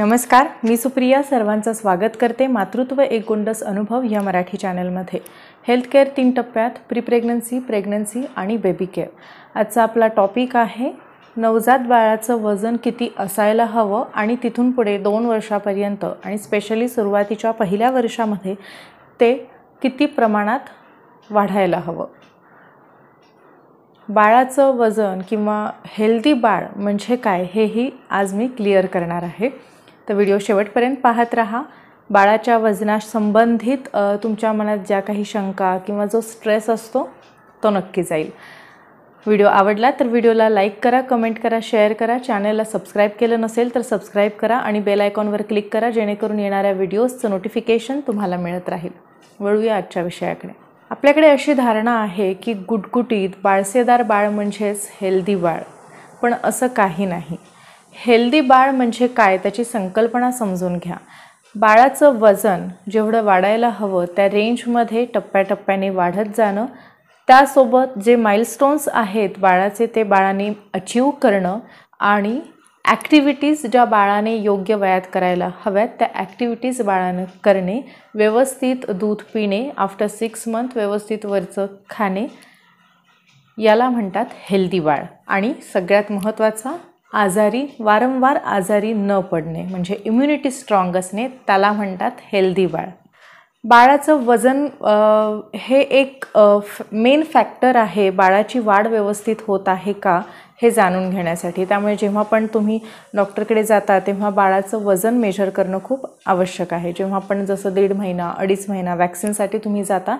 नमस्कार मी सुप्रिया सर्वांचं स्वागत करते मातृत्व एक गुंडस अनुभव या मराठी चॅनलमध्ये हेल्थकेअर तीन टप्प्यात प्रीप्रेग्नन्सी प्रेग्नन्सी आणि बेबी केअर आजचा आपला टॉपिक आहे नवजात बाळाचं वजन किती असायला हवं आणि तिथून पुढे दोन वर्षापर्यंत आणि स्पेशली सुरुवातीच्या पहिल्या वर्षामध्ये ते किती प्रमाणात वाढायला हवं बाळाचं वजन किंवा हेल्दी बाळ म्हणजे काय हेही आज मी क्लिअर करणार आहे तर व्हिडिओ शेवटपर्यंत पाहत राहा बाळाच्या वजनासंबंधित संबंधित तुमच्या मनात ज्या काही शंका किंवा जो स्ट्रेस असतो तो नक्की जाईल व्हिडिओ आवडला तर व्हिडिओला लाईक करा कमेंट करा शेअर करा चॅनलला सबस्क्राईब केलं नसेल तर सबस्क्राईब करा आणि बेल आयकॉनवर क्लिक करा जेणेकरून येणाऱ्या व्हिडिओजचं नोटिफिकेशन तुम्हाला मिळत राहील वळूया आजच्या विषयाकडे आपल्याकडे अशी धारणा आहे की गुटगुटीत बाळसेदार बाळ म्हणजेच हेल्दी बाळ पण असं काही नाही हेल्दी बाळ म्हणजे काय त्याची संकल्पना समजून घ्या बाळाचं वजन जेवढं वाढायला हवं त्या रेंजमध्ये टप्प्याटप्प्याने वाढत जाणं त्यासोबत जे माइलस्टोन्स आहेत बाळाचे ते बाळाने अचीव करणं आणि ॲक्टिव्हिटीज ज्या बाळाने योग्य वयात करायला हव्यात त्या ॲक्टिव्हिटीज बाळानं करणे व्यवस्थित दूध पिणे आफ्टर सिक्स मंथ व्यवस्थित वरचं खाणे याला म्हणतात हेल्दी बाळ आणि सगळ्यात महत्त्वाचा आजारी वारंवार आजारी न पडणे म्हणजे इम्युनिटी स्ट्रॉंग असणे त्याला म्हणतात हेल्दी बाळ बाळाचं वजन हे एक मेन फॅक्टर आहे बाळाची वाढ व्यवस्थित होत आहे का हे जाणून घेण्यासाठी त्यामुळे जेव्हा पण तुम्ही डॉक्टरकडे जाता तेव्हा बाळाचं वजन मेजर करणं खूप आवश्यक आहे जेव्हा पण जसं दीड महिना अडीच महिना वॅक्सिनसाठी तुम्ही जाता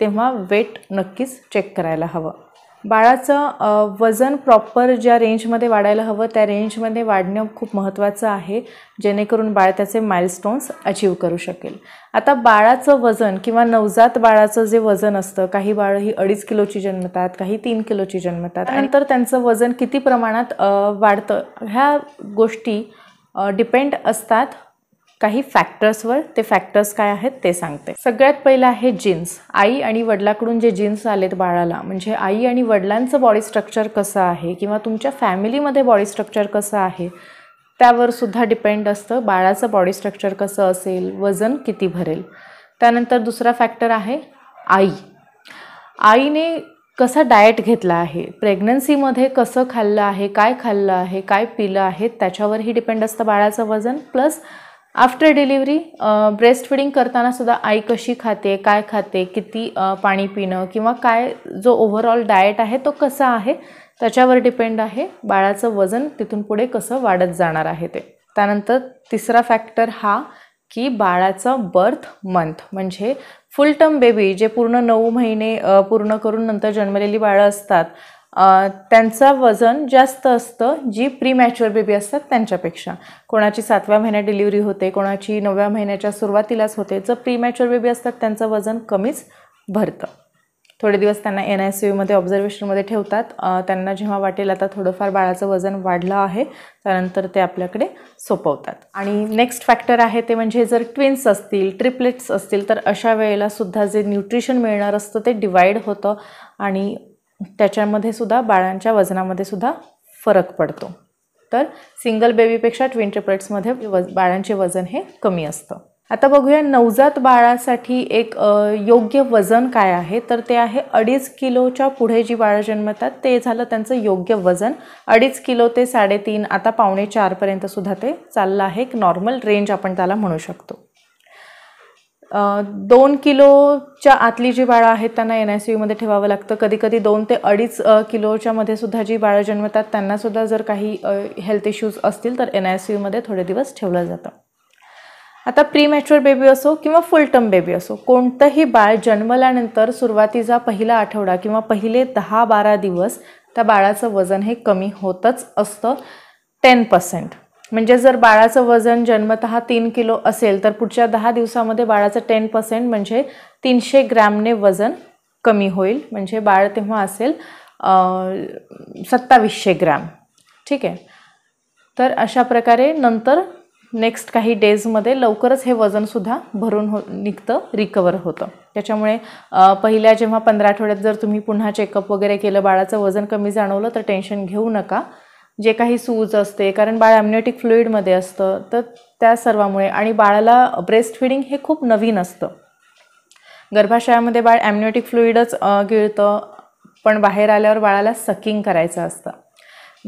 तेव्हा वेट नक्कीच चेक करायला हवं बाळाचं वजन प्रॉपर ज्या रेंजमध्ये वाढायला हवं त्या रेंजमध्ये वाढणं खूप महत्त्वाचं आहे जेणेकरून बाळ त्याचे माइलस्टोन्स अचीव करू शकेल आता बाळाचं वजन किंवा नवजात बाळाचं जे वजन असतं काही बाळ ही अडीच किलोची जन्मतात काही तीन किलोची जन्मतात नंतर त्यांचं वजन किती प्रमाणात वाढतं ह्या गोष्टी डिपेंड असतात काही फॅक्टर्सवर ते फॅक्टर्स काय आहेत ते सांगते सगळ्यात पहिलं आहे जीन्स आई आणि वडिलाकडून जे जीन्स आलेत बाळाला म्हणजे आई आणि वडिलांचं बॉडी स्ट्रक्चर कसं आहे किंवा तुमच्या फॅमिलीमध्ये बॉडी स्ट्रक्चर कसं आहे त्यावर सुद्धा डिपेंड असतं बाळाचं बॉडी स्ट्रक्चर कसं असेल वजन किती भरेल त्यानंतर दुसरा फॅक्टर आहे आई आईने कसा डाएट घेतला आहे प्रेग्नन्सीमध्ये कसं खाल्लं आहे काय खाल्लं आहे काय पिलं आहे त्याच्यावरही डिपेंड असतं बाळाचं वजन plus after delivery breast feeding सुद्धा आई कशी खाते काय खाते किती पाणी पिणं किंवा काय जो ओव्हरऑल डाएट आहे तो कसा आहे त्याच्यावर डिपेंड आहे बाळाचं वजन तिथून पुढे कसं वाढत जाणार आहे ते त्यानंतर तिसरा फॅक्टर हा की बाळाचा बर्थ मंथ म्हणजे फुल टर्म बेबी जे पूर्ण नऊ महिने पूर्ण करून नंतर जन्मलेली बाळं असतात त्यांचं वजन जास्त असतं जी प्री मॅच्युअर बेबी असतात त्यांच्यापेक्षा कोणाची सातव्या महिन्यात डिलिव्हरी होते कोणाची नवव्या महिन्याच्या सुरुवातीलाच होते जर प्री मॅच्युअर बेबी असतात त्यांचं वजन कमीच भरतं थोडे दिवस त्यांना एन आय सी यूमध्ये ऑब्झर्वेशनमध्ये ठेवतात त्यांना जेव्हा वाटेल आता थोडंफार बाळाचं वजन वाढलं आहे त्यानंतर ते आपल्याकडे सोपवतात आणि नेक्स्ट फॅक्टर आहे ते म्हणजे जर ट्विन्स असतील ट्रिपलेट्स असतील तर अशा वेळेला सुद्धा जे न्यूट्रिशन मिळणार असतं ते डिवाईड होतं आणि त्याच्यामध्ये सुद्धा बाळांच्या वजनामध्ये सुद्धा फरक पडतो तर सिंगल बेबीपेक्षा ट्विन ट्रिपल्समध्ये वज बाळांचे वजन हे कमी असतं आता बघूया नवजात बाळासाठी एक योग्य वजन काय आहे तर ते आहे अडीच किलोच्या पुढे जी बाळं जन्मतात ते झालं त्यांचं योग्य वजन अडीच किलो ते साडेतीन आता पावणे चारपर्यंतसुद्धा ते चाललं आहे एक नॉर्मल रेंज आपण त्याला म्हणू शकतो दोन किलोच्या आतली जी बाळं आहेत त्यांना एन आय सी यूमध्ये ठेवावं लागतं कधीकधी दोन ते अडीच किलोच्यामध्ये सुद्धा जी बाळं जन्मतात त्यांनासुद्धा जर काही हेल्थ इश्यूज असतील तर एन आय सी यूमध्ये थोडे दिवस ठेवलं जातं आता प्री मॅच्युअर बेबी असो किंवा फुल टर्म बेबी असो कोणतंही बाळ जन्मल्यानंतर सुरुवातीचा पहिला आठवडा किंवा पहिले दहा बारा दिवस त्या बाळाचं वजन हे कमी होतच असतं टेन पर्सेंट म्हणजे जर बाळाचं वजन जन्मत तीन किलो असेल तर पुढच्या दहा दिवसामध्ये बाळाचं टेन पर्सेंट म्हणजे तीनशे ग्रॅमने वजन कमी होईल म्हणजे बाळ तेव्हा असेल सत्तावीसशे ग्रॅम ठीक आहे तर अशा प्रकारे नंतर नेक्स्ट काही डेजमध्ये लवकरच हे वजनसुद्धा भरून हो निघतं रिकवर होतं त्याच्यामुळे पहिल्या जेव्हा पंधरा आठवड्यात जर तुम्ही पुन्हा चेकअप वगैरे केलं बाळाचं वजन कमी जाणवलं तर टेन्शन घेऊ नका जे काही सूज असते कारण बाळ ॲम्युनेटिक फ्लुईडमध्ये असतं तर त्या सर्वामुळे आणि बाळाला ब्रेस्ट फिडिंग हे खूप नवीन असतं गर्भाशयामध्ये बाळ ॲम्युनेटिक फ्लुईडच गिळतं पण बाहेर आल्यावर बाळाला सकिंग करायचं असतं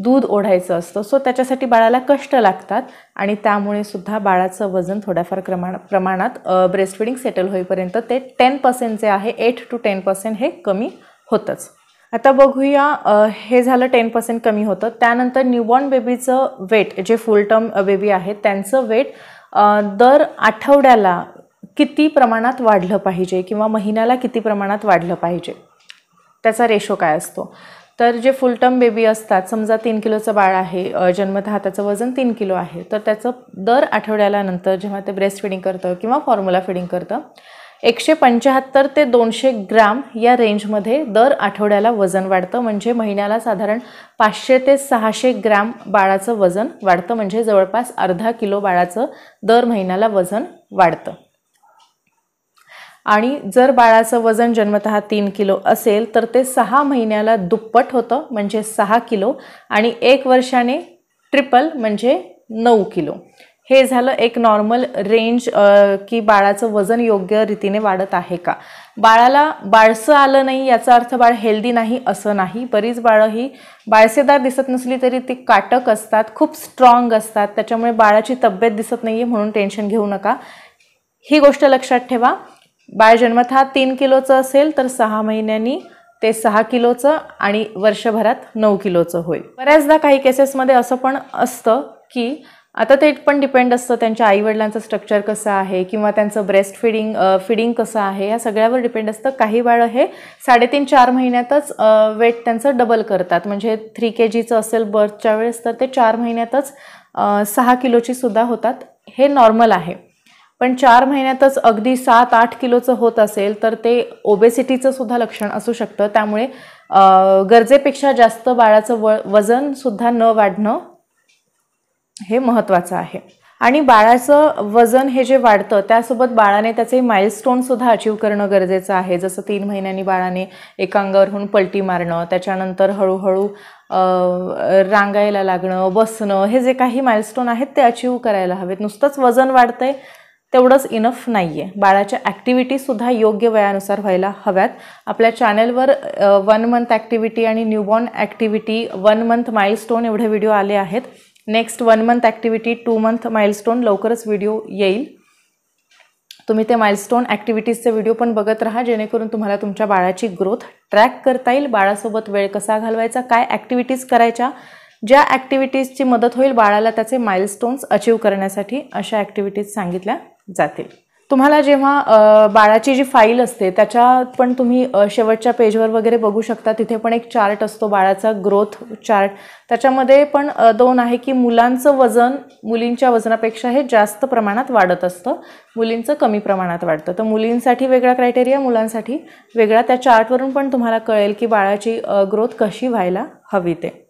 दूध ओढायचं असतं सो त्याच्यासाठी बाळाला कष्ट लागतात आणि त्यामुळे सुद्धा बाळाचं वजन थोड्याफार क्रमाण प्रमाणात ब्रेस्ट फिडिंग सेटल होईपर्यंत ते टेन पर्सेंट जे आहे एट टू टेन पर्सेंट हे कमी होतंच आता बघूया हे झालं टेन पर्सेंट कमी होतं त्यानंतर न्यूबॉर्न बेबीचं वेट जे फुल टर्म बेबी आहेत त्यांचं वेट दर आठवड्याला किती प्रमाणात वाढलं पाहिजे किंवा महिन्याला किती प्रमाणात वाढलं पाहिजे त्याचा रेशो काय असतो तर जे फुल टर्म बेबी असतात समजा तीन किलोचं बाळ आहे जन्मतः त्याचं वजन तीन किलो आहे तर त्याचं दर आठवड्याला नंतर जेव्हा ते ब्रेस्ट फिडिंग करतं किंवा फॉर्म्युला फिडिंग करतं एकशे पंच्याहत्तर ते दोनशे ग्रॅम या रेंजमध्ये दर आठवड्याला वजन वाढतं म्हणजे महिन्याला साधारण पाचशे ते सहाशे ग्रॅम बाळाचं वजन वाढतं म्हणजे जवळपास अर्धा किलो बाळाचं दर महिन्याला वजन वाढतं आणि जर बाळाचं वजन जन्मत तीन किलो असेल तर ते सहा महिन्याला दुप्पट होतं म्हणजे सहा किलो आणि एक वर्षाने ट्रिपल म्हणजे नऊ किलो हे झालं एक नॉर्मल रेंज की बाळाचं वजन योग्य रीतीने वाढत आहे का बाळाला बाळसं आलं नाही याचा अर्थ बाळ हेल्दी नाही असं नाही बरीच बाळं ही बाळसेदार दिसत नसली तरी ती काटक असतात खूप स्ट्रॉंग असतात त्याच्यामुळे बाळाची तब्येत दिसत नाही आहे म्हणून टेन्शन घेऊ नका ही गोष्ट लक्षात ठेवा बाळ हा तीन किलोचं असेल तर सहा महिन्यांनी ते सहा किलोचं आणि वर्षभरात नऊ किलोचं होईल बऱ्याचदा काही केसेसमध्ये असं पण असतं की आता ते पण डिपेंड असतं त्यांच्या आईवडिलांचं स्ट्रक्चर कसं आहे किंवा त्यांचं ब्रेस्ट फिडिंग फिडिंग कसं आहे या सगळ्यावर डिपेंड असतं काही बाळं हे साडेतीन चार महिन्यातच वेट त्यांचं डबल करतात म्हणजे थ्री के जीचं असेल बर्थच्या वेळेस तर ते चार महिन्यातच सहा किलोची सुद्धा होतात हे नॉर्मल आहे पण चार महिन्यातच अगदी सात आठ किलोचं होत असेल तर ते ओबेसिटीचं सुद्धा लक्षण असू शकतं त्यामुळे गरजेपेक्षा जास्त बाळाचं व वजनसुद्धा न वाढणं हे महत्त्वाचं आहे आणि बाळाचं वजन हे जे वाढतं त्यासोबत बाळाने त्याचे सुद्धा अचीव करणं गरजेचं आहे जसं तीन महिन्यांनी बाळाने एका पलटी मारणं त्याच्यानंतर हळूहळू रांगायला लागणं बसणं हे जे काही माइलस्टोन आहेत ते अचीव करायला हवेत नुसतंच वजन वाढतंय तेवढंच इनफ नाही आहे बाळाच्या ॲक्टिव्हिटीजसुद्धा योग्य वयानुसार व्हायला हव्यात आपल्या चॅनलवर वन मंथ ॲक्टिव्हिटी आणि newborn activity one month milestone एवढे व्हिडिओ आले आहेत next one month activity two month milestone लवकरच व्हिडिओ येईल तुम्ही ते माइलस्टोन ॲक्टिव्हिटीजचे व्हिडिओ पण बघत राहा जेणेकरून तुम्हाला तुमच्या बाळाची ग्रोथ ट्रॅक करता येईल बाळासोबत वेळ कसा घालवायचा काय ॲक्टिव्हिटीज करायच्या ज्या ॲक्टिव्हिटीजची मदत होईल बाळाला त्याचे माइलस्टोन्स अचीव करण्यासाठी अशा ॲक्टिव्हिटीज सांगितल्या जातील तुम्हाला जेव्हा बाळाची जी फाईल असते त्याच्यात पण तुम्ही शेवटच्या पेजवर वगैरे बघू शकता तिथे पण एक चार्ट असतो बाळाचा ग्रोथ चार्ट त्याच्यामध्ये पण दोन आहे की मुलांचं वजन मुलींच्या वजनापेक्षा हे जास्त प्रमाणात वाढत असतं मुलींचं कमी प्रमाणात वाढतं तर मुलींसाठी वेगळा क्रायटेरिया मुलांसाठी वेगळा त्या चार्टवरून पण तुम्हाला कळेल की बाळाची ग्रोथ कशी व्हायला हवी ते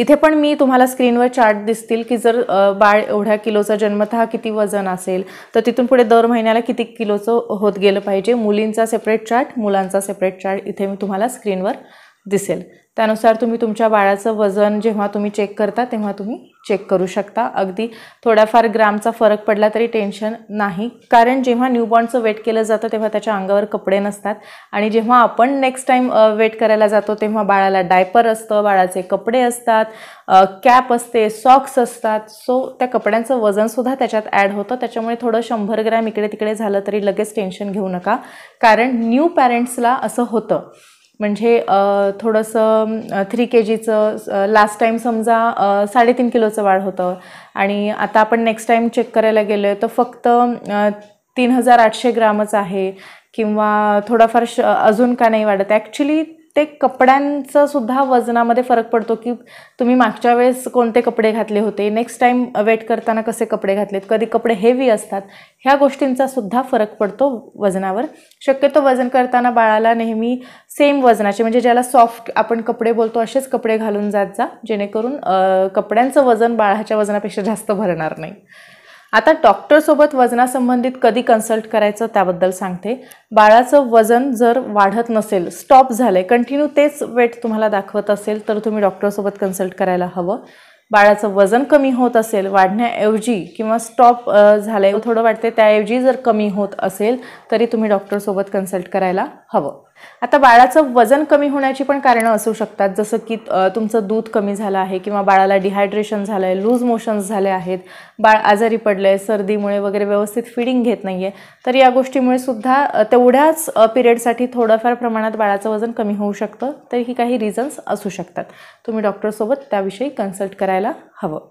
इथे पण मी तुम्हाला स्क्रीनवर चार्ट दिसतील की जर बाळ एवढ्या किलोचा जन्मतः किती वजन असेल तर तिथून पुढे दर महिन्याला किती किलोचं होत गेलं पाहिजे मुलींचा सेपरेट चार्ट मुलांचा सेपरेट चार्ट इथे मी तुम्हाला स्क्रीनवर दिसेल त्यानुसार तुम्ही तुमच्या बाळाचं वजन जेव्हा तुम्ही चेक करता तेव्हा तुम्ही चेक करू शकता अगदी थोड्याफार ग्रामचा फरक पडला तरी टेन्शन नाही कारण जेव्हा न्यूबॉर्नचं वेट केलं जातं तेव्हा त्याच्या अंगावर कपडे नसतात आणि जेव्हा आपण नेक्स्ट टाईम वेट करायला जातो तेव्हा बाळाला डायपर असतं बाळाचे कपडे असतात कॅप असते सॉक्स असतात सो त्या कपड्यांचं वजनसुद्धा त्याच्यात ॲड होतं त्याच्यामुळे थोडं शंभर ग्रॅम इकडे तिकडे झालं तरी लगेच टेन्शन घेऊ नका कारण न्यू पॅरेंट्सला असं होतं म्हणजे थोडंसं थ्री के जीचं लास्ट टाईम समजा साडेतीन किलोचं वाढ होतं आणि आता आपण नेक्स्ट टाईम चेक करायला गेलो तर फक्त तीन हजार आठशे ग्रामच आहे किंवा थोडाफार श अजून का नाही वाढत ॲक्च्युली ते कपड्यांचं सुद्धा वजनामध्ये फरक पडतो की तुम्ही मागच्या वेळेस कोणते कपडे घातले होते नेक्स्ट टाईम वेट करताना कसे कपडे घातलेत कधी कपडे हेवी असतात ह्या गोष्टींचा सुद्धा फरक पडतो वजनावर शक्यतो वजन करताना बाळाला नेहमी सेम वजनाचे म्हणजे ज्याला सॉफ्ट आपण कपडे बोलतो असेच कपडे घालून जात जा जेणेकरून कपड्यांचं वजन बाळाच्या वजनापेक्षा जास्त भरणार नाही आता डॉक्टरसोबत वजनासंबंधित कधी कन्सल्ट करायचं त्याबद्दल सांगते बाळाचं वजन जर वाढत नसेल स्टॉप झालं आहे कंटिन्यू तेच वेट तुम्हाला दाखवत असेल तर तुम्ही डॉक्टरसोबत कन्सल्ट करायला हवं बाळाचं वजन कमी होत असेल वाढण्याऐवजी किंवा स्टॉप झालंय थोडं वाटते त्याऐवजी जर कमी होत असेल तरी तुम्ही डॉक्टरसोबत कन्सल्ट करायला हवं आता बाळाचं वजन कमी होण्याची पण कारणं असू शकतात जसं की तुमचं दूध कमी झालं आहे किंवा बाळाला डिहायड्रेशन झालं आहे लूज मोशन्स झाले आहेत बाळ आजारी पडलं सर्दीमुळे वगैरे व्यवस्थित फिडिंग घेत नाही तर या गोष्टीमुळे सुद्धा तेवढ्याच पिरियडसाठी थोडंफार प्रमाणात बाळाचं वजन कमी होऊ शकतं तर ही काही रिझन्स असू शकतात तुम्ही डॉक्टरसोबत त्याविषयी कन्सल्ट करायला हवं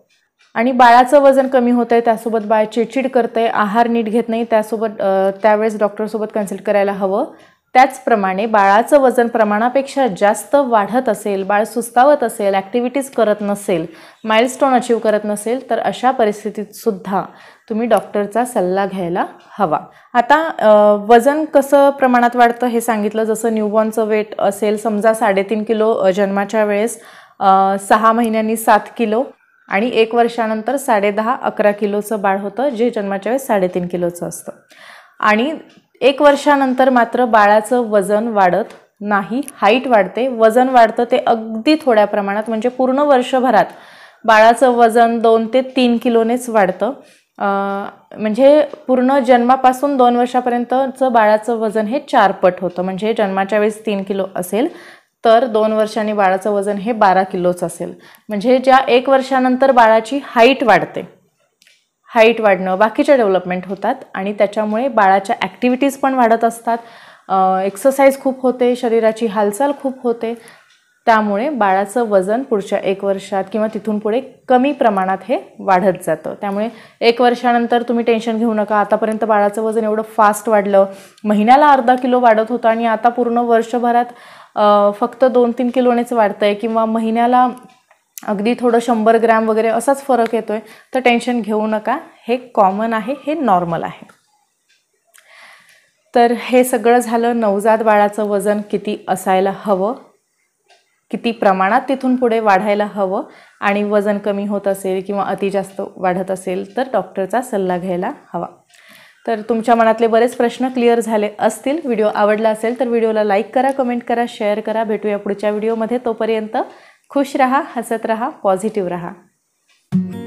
आणि बाळाचं वजन कमी होतं आहे त्यासोबत बाळ चिडचिड करतंय आहार नीट घेत नाही त्यासोबत त्यावेळेस डॉक्टरसोबत कन्सल्ट करायला हवं त्याचप्रमाणे बाळाचं वजन प्रमाणापेक्षा जास्त वाढत असेल बाळ सुस्तावत असेल ॲक्टिव्हिटीज करत नसेल माइलस्टोन अचीव करत नसेल तर अशा परिस्थितीतसुद्धा तुम्ही डॉक्टरचा सल्ला घ्यायला हवा आता वजन कसं प्रमाणात वाढतं हे सांगितलं जसं न्यूबॉर्नचं वेट असेल समजा साडेतीन किलो जन्माच्या वेळेस सहा महिन्यांनी सात किलो आणि एक वर्षानंतर साडे दहा अकरा किलोचं बाळ होतं जे जन्माच्या वेळेस साडेतीन किलोचं असतं आणि एक वर्षानंतर मात्र बाळाचं वजन वाढत नाही हाईट वाढते वजन वाढतं ते अगदी थोड्या प्रमाणात म्हणजे पूर्ण वर्षभरात बाळाचं वजन दोन ते तीन किलोनेच वाढतं म्हणजे पूर्ण जन्मापासून दोन वर्षापर्यंतचं बाळाचं वजन हे चारपट होतं म्हणजे जन्माच्या वेळेस तीन किलो असेल तर दोन वर्षांनी बाळाचं वजन हे बारा किलोच असेल म्हणजे ज्या एक वर्षानंतर बाळाची हाईट वाढते हाईट वाढणं बाकीच्या डेव्हलपमेंट होतात आणि त्याच्यामुळे बाळाच्या ॲक्टिव्हिटीज पण वाढत असतात एक्सरसाइज खूप होते शरीराची हालचाल खूप होते त्यामुळे बाळाचं वजन पुढच्या एक वर्षात किंवा तिथून पुढे कमी प्रमाणात हे वाढत जातं त्यामुळे एक वर्षानंतर तुम्ही टेन्शन घेऊ नका आतापर्यंत बाळाचं वजन एवढं फास्ट वाढलं महिन्याला अर्धा किलो वाढत होतं आणि आता पूर्ण वर्षभरात फक्त दोन तीन किलोनेच वाढतं आहे किंवा महिन्याला अगदी थोडं शंभर ग्रॅम वगैरे असाच फरक येतो आहे तर टेन्शन घेऊ नका हे कॉमन आहे हे नॉर्मल आहे तर हे सगळं झालं नवजात बाळाचं वजन किती असायला हवं किती प्रमाणात तिथून पुढे वाढायला हवं आणि वजन कमी होत असेल किंवा अति जास्त वाढत असेल तर डॉक्टरचा सल्ला घ्यायला हवा तर तुमच्या मनातले बरेच प्रश्न क्लिअर झाले असतील व्हिडिओ आवडला असेल तर व्हिडिओला लाईक करा कमेंट करा शेअर करा भेटूया पुढच्या व्हिडिओमध्ये तोपर्यंत खुश रहा हसत रहा पॉझिटिव्ह रहा